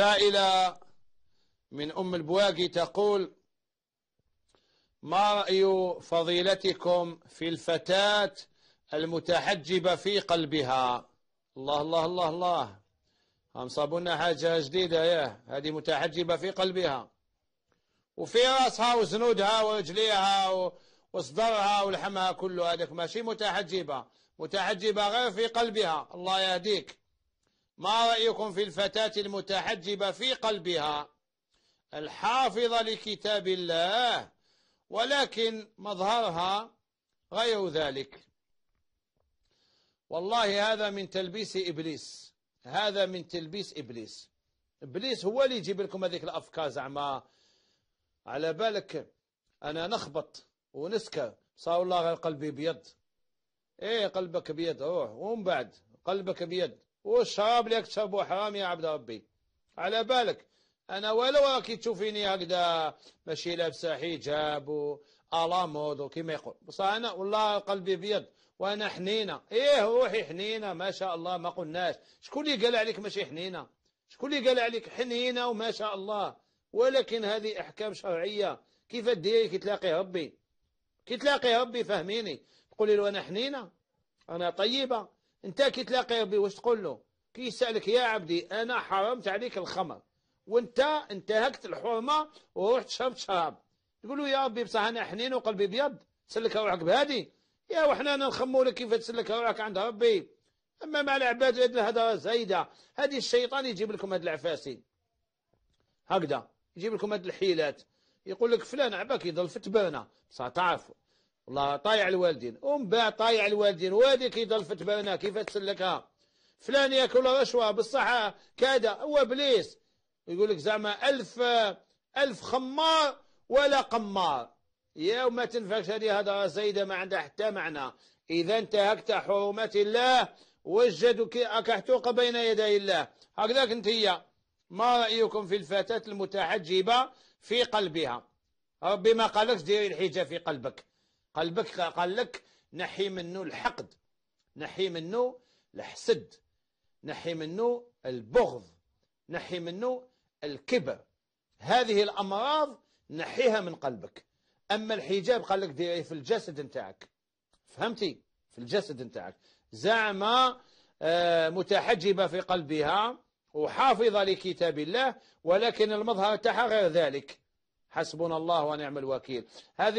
سائلة من أم البواقي تقول ما رأي فضيلتكم في الفتاة المتحجبة في قلبها الله الله الله الله هم صابونا حاجة جديدة يا هذه متحجبة في قلبها وفي راسها وزنودها ورجليها وصدرها ولحمها كله هذاك ماشي متحجبة متحجبة غير في قلبها الله يهديك ما رأيكم في الفتاة المتحجبة في قلبها الحافظة لكتاب الله ولكن مظهرها غير ذلك والله هذا من تلبيس إبليس هذا من تلبيس إبليس إبليس هو اللي يجيب لكم هذيك الأفكار زعما على بالك أنا نخبط ونسكر صار الله غير قلبي بيض إيه قلبك بيض روح ومن بعد قلبك بيد وصاب لك ابو حرام يا عبد ربي على بالك انا ولو راكي تشوفيني هكذا ماشي لابسه حجاب مود وكيما يقول بصح انا والله قلبي ابيض وانا حنينه ايه روحي حنينه ما شاء الله ما قلناش شكون اللي قال عليك ماشي حنينه شكون اللي قال عليك حنينه وما شاء الله ولكن هذه احكام شرعيه كيف ديري كي تلاقي ربي كي تلاقي ربي فهميني تقولي له انا حنينه انا طيبه انت كي تلاقي به واش تقول له كي يسالك يا عبدي انا حرمت عليك الخمر وانت انتهكت الحرمه ورحت شربت شراب تقول له يا ربي بصح انا حنين وقلبي بيض تسلك روحك بهادي يا وحنا نخمو لك كيف تسلك روحك عند ربي اما مع العباد هذه الهضره زايده هذه الشيطان يجيب لكم هاد العفاسي هكذا يجيب لكم هاد الحيلات يقول لك فلان عباك يضل في تبانه بصح تعرفوا الله طايع الوالدين ومن بعد طايع الوالدين وهذيك كي ضلفت بالنا كيف تسلكها فلان ياكل رشوه بالصحه كذا هو ابليس يقول لك زعما ألف ألف خمار ولا قمار يا وما تنفعش هذه هضره زايده ما عندها حتى معنى اذا انتهكت حرمات الله وجدك اكحتوق بين يدي الله هكذاك انت هي ما رايكم في الفتاه المتحجبه في قلبها ربي ما قالكش ديري الحجاب في قلبك قلبك قال لك نحي منه الحقد نحي منه الحسد نحي منه البغض نحي منه الكبر هذه الأمراض نحيها من قلبك أما الحجاب قال لك ديري في الجسد نتاعك فهمتي في الجسد نتاعك زعما آه، متحجبة في قلبها وحافظة لكتاب الله ولكن المظهر تاعها غير ذلك حسبنا الله ونعم الوكيل هذه